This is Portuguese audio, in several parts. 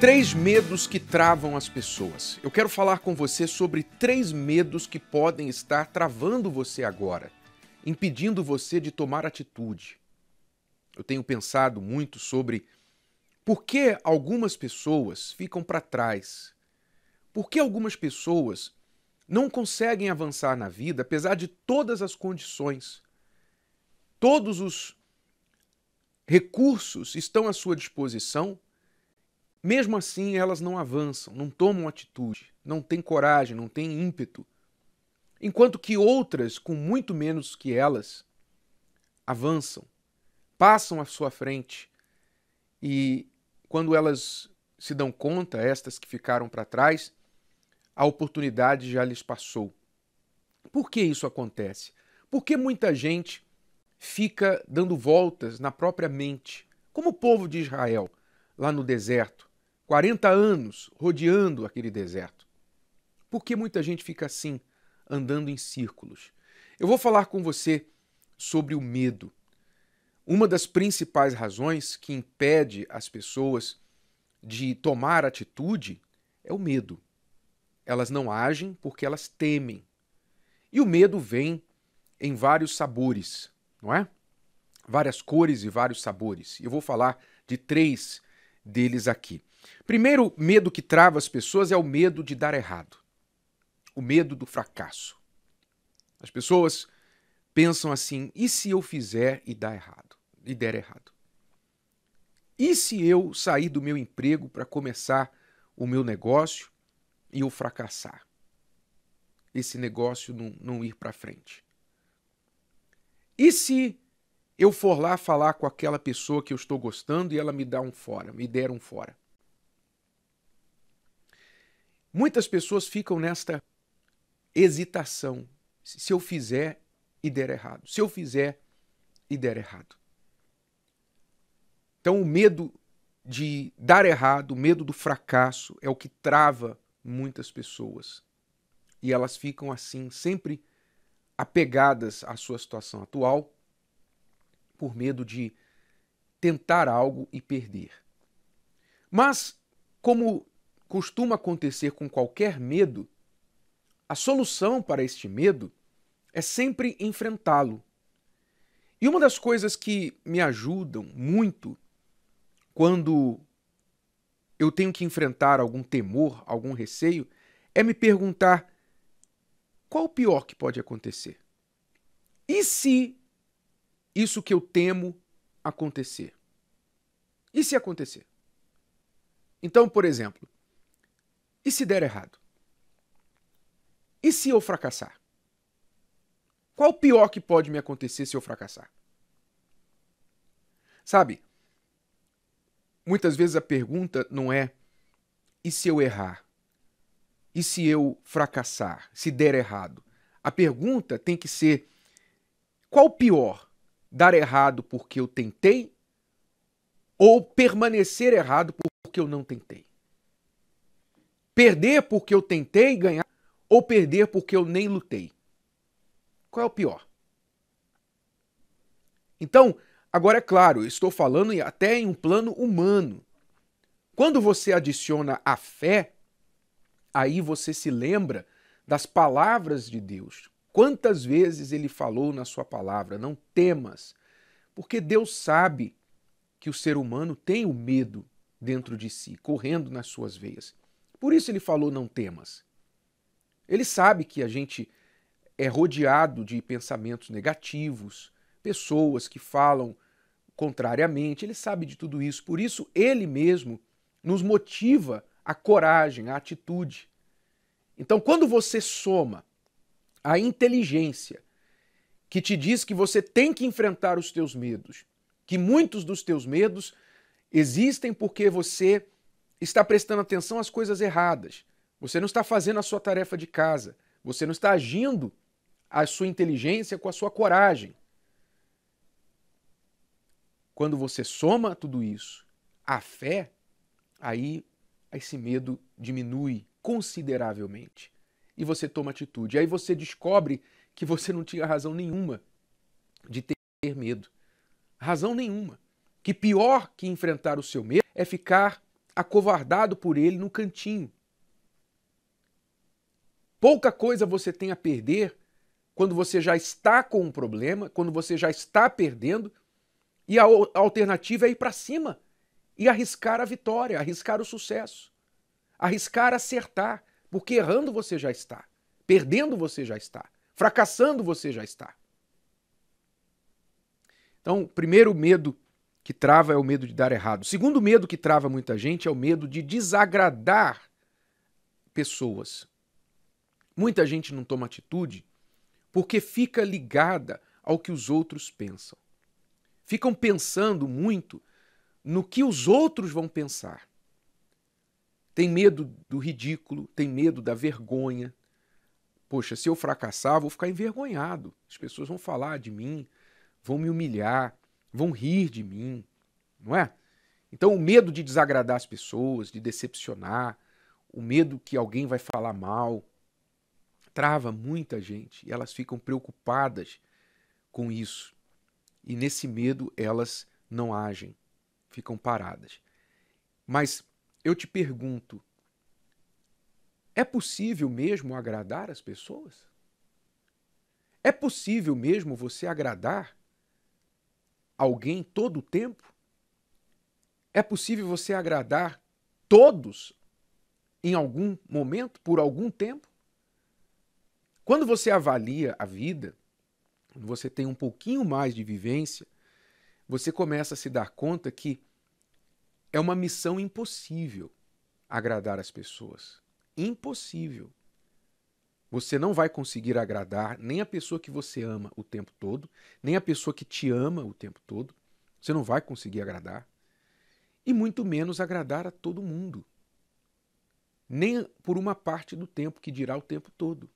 Três medos que travam as pessoas. Eu quero falar com você sobre três medos que podem estar travando você agora, impedindo você de tomar atitude. Eu tenho pensado muito sobre por que algumas pessoas ficam para trás, por que algumas pessoas não conseguem avançar na vida apesar de todas as condições. Todos os recursos estão à sua disposição mesmo assim, elas não avançam, não tomam atitude, não têm coragem, não têm ímpeto. Enquanto que outras, com muito menos que elas, avançam, passam à sua frente e, quando elas se dão conta, estas que ficaram para trás, a oportunidade já lhes passou. Por que isso acontece? por que muita gente fica dando voltas na própria mente, como o povo de Israel, lá no deserto 40 anos rodeando aquele deserto. Por que muita gente fica assim, andando em círculos? Eu vou falar com você sobre o medo. Uma das principais razões que impede as pessoas de tomar atitude é o medo. Elas não agem porque elas temem. E o medo vem em vários sabores, não é? Várias cores e vários sabores. Eu vou falar de três deles aqui. Primeiro medo que trava as pessoas é o medo de dar errado, o medo do fracasso. As pessoas pensam assim: e se eu fizer e dar errado, e der errado? E se eu sair do meu emprego para começar o meu negócio e eu fracassar? Esse negócio não, não ir para frente. E se eu for lá falar com aquela pessoa que eu estou gostando e ela me dá um fora, me der um fora? Muitas pessoas ficam nesta hesitação. Se eu fizer e der errado. Se eu fizer e der errado. Então, o medo de dar errado, o medo do fracasso, é o que trava muitas pessoas. E elas ficam assim, sempre apegadas à sua situação atual, por medo de tentar algo e perder. Mas, como costuma acontecer com qualquer medo, a solução para este medo é sempre enfrentá-lo. E uma das coisas que me ajudam muito quando eu tenho que enfrentar algum temor, algum receio, é me perguntar qual o pior que pode acontecer? E se isso que eu temo acontecer? E se acontecer? Então, por exemplo, e se der errado? E se eu fracassar? Qual o pior que pode me acontecer se eu fracassar? Sabe? Muitas vezes a pergunta não é: e se eu errar? E se eu fracassar? Se der errado? A pergunta tem que ser: qual o pior? Dar errado porque eu tentei ou permanecer errado porque eu não tentei? Perder porque eu tentei ganhar ou perder porque eu nem lutei? Qual é o pior? Então, agora é claro, estou falando até em um plano humano. Quando você adiciona a fé, aí você se lembra das palavras de Deus. Quantas vezes ele falou na sua palavra: não temas, porque Deus sabe que o ser humano tem o medo dentro de si, correndo nas suas veias. Por isso ele falou: não temas. Ele sabe que a gente é rodeado de pensamentos negativos, pessoas que falam contrariamente, ele sabe de tudo isso. Por isso, ele mesmo nos motiva a coragem, a atitude. Então, quando você soma a inteligência que te diz que você tem que enfrentar os teus medos, que muitos dos teus medos existem porque você está prestando atenção às coisas erradas. Você não está fazendo a sua tarefa de casa. Você não está agindo a sua inteligência com a sua coragem. Quando você soma tudo isso à fé, aí esse medo diminui consideravelmente e você toma atitude. Aí você descobre que você não tinha razão nenhuma de ter medo. Razão nenhuma. Que pior que enfrentar o seu medo é ficar acovardado por ele no cantinho. Pouca coisa você tem a perder quando você já está com um problema, quando você já está perdendo, e a, alternativa é ir para cima e arriscar a vitória, arriscar o sucesso, arriscar acertar, porque errando você já está, perdendo você já está, fracassando você já está. Então, primeiro medo que trava é o medo de dar errado. O segundo medo que trava muita gente é o medo de desagradar pessoas. Muita gente não toma atitude porque fica ligada ao que os outros pensam. Ficam pensando muito no que os outros vão pensar. Tem medo do ridículo, tem medo da vergonha. Poxa, se eu fracassar, vou ficar envergonhado. As pessoas vão falar de mim, vão me humilhar vão rir de mim, não é? Então, o medo de desagradar as pessoas, de decepcionar, o medo que alguém vai falar mal, trava muita gente e elas ficam preocupadas com isso. E nesse medo elas não agem, ficam paradas. Mas eu te pergunto: é possível mesmo agradar as pessoas? É possível mesmo você agradar alguém todo o tempo? É possível você agradar todos em algum momento, por algum tempo? Quando você avalia a vida, quando você tem um pouquinho mais de vivência, você começa a se dar conta que é uma missão impossível agradar as pessoas. Impossível. Você não vai conseguir agradar nem a pessoa que você ama o tempo todo, nem a pessoa que te ama o tempo todo. Você não vai conseguir agradar. E muito menos agradar a todo mundo. Nem por uma parte do tempo que dirá o tempo todo.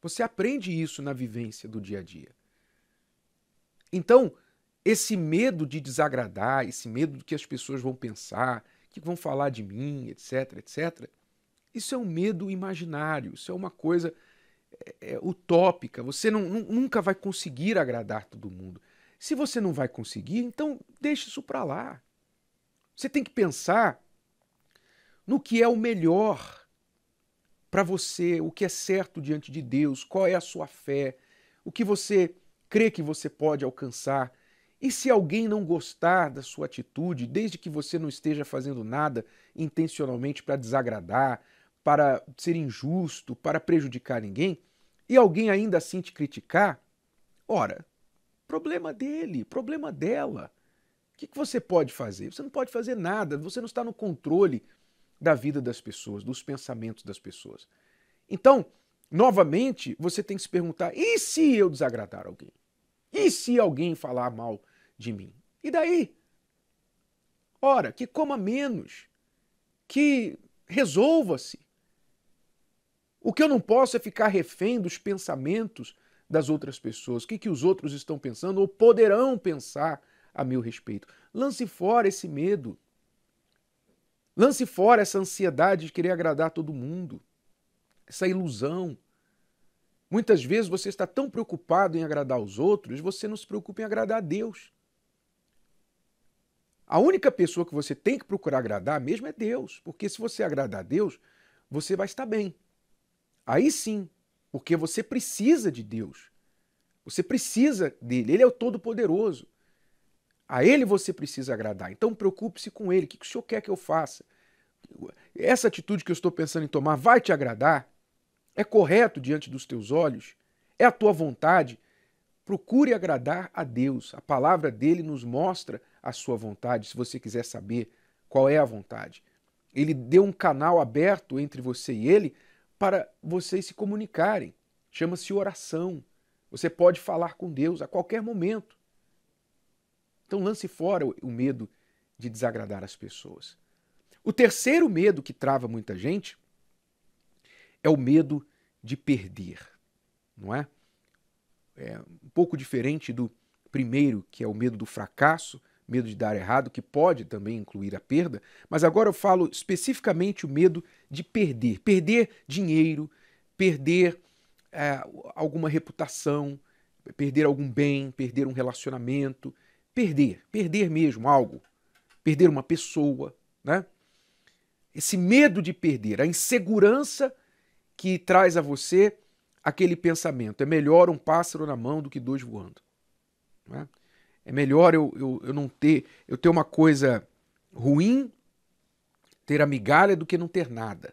Você aprende isso na vivência do dia a dia. Então, esse medo de desagradar, esse medo do que as pessoas vão pensar, o que vão falar de mim, etc, etc, isso é um medo imaginário, isso é uma coisa é, é utópica. Você não, nunca vai conseguir agradar todo mundo. Se você não vai conseguir, então deixe isso para lá. Você tem que pensar no que é o melhor para você, o que é certo diante de Deus, qual é a sua fé, o que você crê que você pode alcançar. E se alguém não gostar da sua atitude, desde que você não esteja fazendo nada intencionalmente para desagradar, para ser injusto, para prejudicar ninguém, e alguém ainda assim te criticar, ora, problema dele, problema dela. O que, que você pode fazer? Você não pode fazer nada, você não está no controle da vida das pessoas, dos pensamentos das pessoas. Então, novamente, você tem que se perguntar: e se eu desagradar alguém? E se alguém falar mal de mim? E daí? Ora, que coma menos, que resolva-se, o que eu não posso é ficar refém dos pensamentos das outras pessoas, o que, que os outros estão pensando ou poderão pensar a meu respeito. Lance fora esse medo. Lance fora essa ansiedade de querer agradar todo mundo, essa ilusão. Muitas vezes você está tão preocupado em agradar os outros, você não se preocupa em agradar a Deus. A única pessoa que você tem que procurar agradar mesmo é Deus, porque se você agradar a Deus, você vai estar bem. Aí sim, porque você precisa de Deus. Você precisa dele. Ele é o Todo-Poderoso. A ele você precisa agradar. Então preocupe-se com ele. O que o senhor quer que eu faça? Essa atitude que eu estou pensando em tomar vai te agradar? É correto diante dos teus olhos? É a tua vontade? Procure agradar a Deus. A palavra dele nos mostra a sua vontade, se você quiser saber qual é a vontade. Ele deu um canal aberto entre você e ele para vocês se comunicarem. Chama-se oração. Você pode falar com Deus a qualquer momento. Então lance fora o medo de desagradar as pessoas. O terceiro medo que trava muita gente é o medo de perder, não é? É um pouco diferente do primeiro, que é o medo do fracasso, medo de dar errado, que pode também incluir a perda, mas agora eu falo especificamente o medo de perder. Perder dinheiro, perder é, alguma reputação, perder algum bem, perder um relacionamento. Perder, perder mesmo algo, perder uma pessoa, né? Esse medo de perder, a insegurança que traz a você aquele pensamento. É melhor um pássaro na mão do que dois voando. Né? É melhor eu, eu, eu não ter, eu ter uma coisa ruim, ter a migalha do que não ter nada.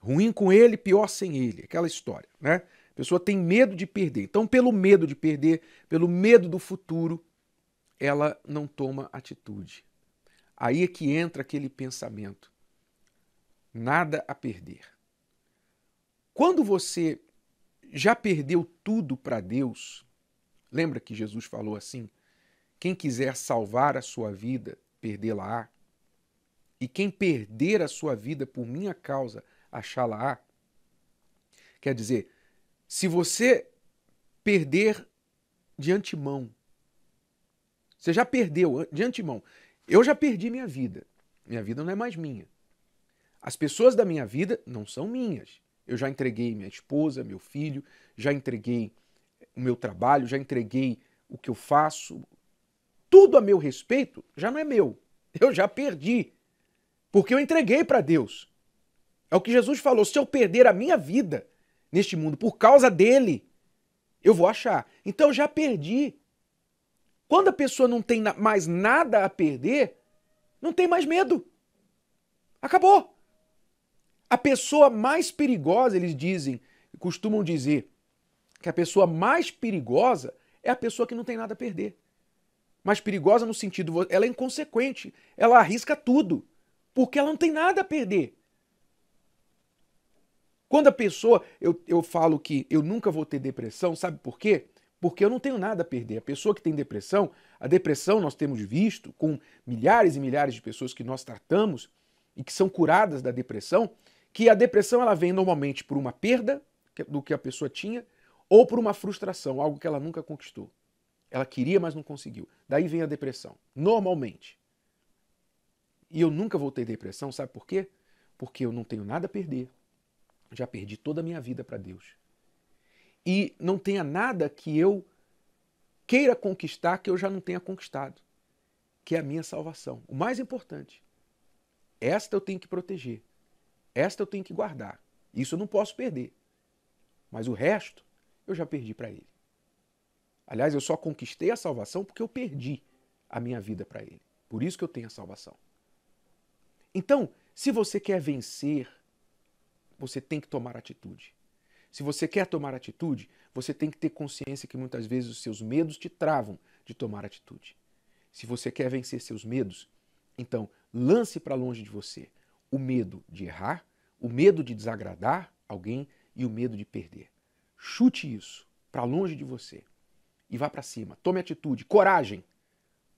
Ruim com ele, pior sem ele, aquela história, né? A pessoa tem medo de perder. Então, pelo medo de perder, pelo medo do futuro, ela não toma atitude. Aí é que entra aquele pensamento: nada a perder. Quando você já perdeu tudo para Deus, Lembra que Jesus falou assim? Quem quiser salvar a sua vida, perdê-la-á. E quem perder a sua vida por minha causa, achá-la-á. Quer dizer, se você perder de antemão, você já perdeu de antemão. Eu já perdi minha vida. Minha vida não é mais minha. As pessoas da minha vida não são minhas. Eu já entreguei minha esposa, meu filho, já entreguei o meu trabalho, já entreguei o que eu faço. Tudo a meu respeito já não é meu. Eu já perdi. Porque eu entreguei para Deus. É o que Jesus falou: se eu perder a minha vida neste mundo por causa dele, eu vou achar. Então eu já perdi. Quando a pessoa não tem mais nada a perder, não tem mais medo. Acabou. A pessoa mais perigosa, eles dizem, costumam dizer, que a pessoa mais perigosa é a pessoa que não tem nada a perder. Mais perigosa no sentido, ela é inconsequente, ela arrisca tudo, porque ela não tem nada a perder. Quando a pessoa, eu, eu falo que eu nunca vou ter depressão, sabe por quê? Porque eu não tenho nada a perder. A pessoa que tem depressão, a depressão nós temos visto com milhares e milhares de pessoas que nós tratamos e que são curadas da depressão, que a depressão ela vem normalmente por uma perda do que a pessoa tinha, ou por uma frustração, algo que ela nunca conquistou. Ela queria, mas não conseguiu. Daí vem a depressão, normalmente. E eu nunca voltei à depressão, sabe por quê? Porque eu não tenho nada a perder. Já perdi toda a minha vida para Deus. E não tenha nada que eu queira conquistar que eu já não tenha conquistado, que é a minha salvação. O mais importante. Esta eu tenho que proteger. Esta eu tenho que guardar. Isso eu não posso perder. Mas o resto eu já perdi para Ele. Aliás, eu só conquistei a salvação porque eu perdi a minha vida para Ele. Por isso que eu tenho a salvação. Então, se você quer vencer, você tem que tomar atitude. Se você quer tomar atitude, você tem que ter consciência que muitas vezes os seus medos te travam de tomar atitude. Se você quer vencer seus medos, então lance para longe de você o medo de errar, o medo de desagradar alguém e o medo de perder. Chute isso para longe de você e vá para cima. Tome atitude, coragem,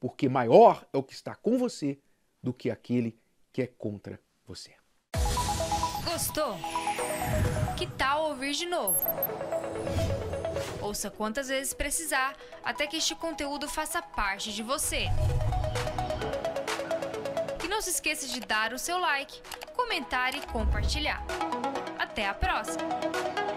porque maior é o que está com você do que aquele que é contra você. Gostou? Que tal ouvir de novo? Ouça quantas vezes precisar até que este conteúdo faça parte de você. E não se esqueça de dar o seu like, comentar e compartilhar. Até a próxima!